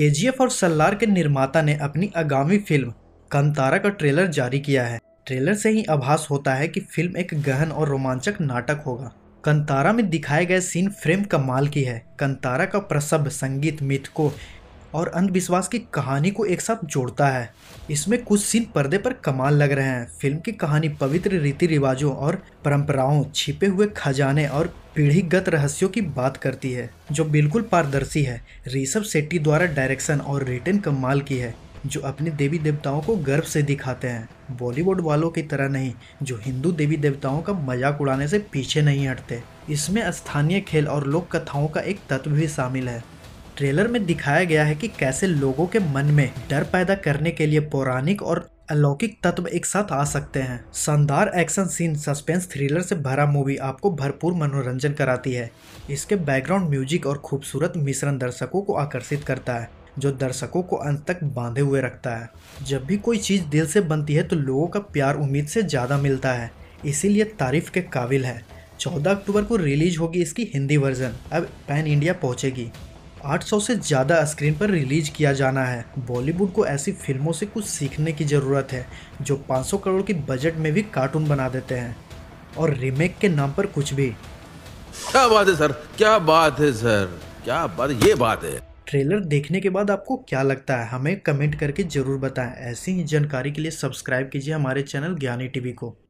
के और सल्लार के निर्माता ने अपनी आगामी फिल्म कंतारा का ट्रेलर जारी किया है ट्रेलर से ही आभास होता है कि फिल्म एक गहन और रोमांचक नाटक होगा कंतारा में दिखाए गए सीन फ्रेम कमाल की है कंतारा का प्रसव संगीत मिथको को और अंधविश्वास की कहानी को एक साथ जोड़ता है इसमें कुछ सीन पर्दे पर कमाल लग रहे हैं फिल्म की कहानी पवित्र रीति रिवाजों और परंपराओं छिपे हुए खजाने और पीढ़ीगत रहस्यों की बात करती है जो बिल्कुल पारदर्शी है ऋषभ शेट्टी द्वारा डायरेक्शन और रिटर्न कमाल की है जो अपने देवी देवताओं को गर्व से दिखाते हैं बॉलीवुड वालों की तरह नहीं जो हिंदू देवी देवताओं का मजाक उड़ाने से पीछे नहीं हटते इसमें स्थानीय खेल और लोक कथाओं का एक तत्व भी शामिल है ट्रेलर में दिखाया गया है कि कैसे लोगों के मन में डर पैदा करने के लिए पौराणिक और अलौकिक तत्व एक साथ आ सकते हैं शानदार एक्शन सीन सस्पेंस थ्रिलर से भरा मूवी आपको भरपूर मनोरंजन कराती है इसके बैकग्राउंड म्यूजिक और खूबसूरत मिश्रण दर्शकों को आकर्षित करता है जो दर्शकों को अंत तक बांधे हुए रखता है जब भी कोई चीज़ दिल से बनती है तो लोगों का प्यार उम्मीद से ज़्यादा मिलता है इसीलिए तारीफ के काबिल है 14 अक्टूबर को रिलीज होगी इसकी हिंदी वर्जन अब पैन इंडिया पहुंचेगी 800 से ज़्यादा स्क्रीन पर रिलीज किया जाना है बॉलीवुड को ऐसी फिल्मों से कुछ सीखने की ज़रूरत है जो 500 करोड़ के बजट में भी कार्टून बना देते हैं और रिमेक के नाम पर कुछ भी क्या बात है सर क्या बात है सर क्या बात ये बात है ट्रेलर देखने के बाद आपको क्या लगता है हमें कमेंट करके ज़रूर बताएं ऐसी ही जानकारी के लिए सब्सक्राइब कीजिए हमारे चैनल ज्ञानी टीवी को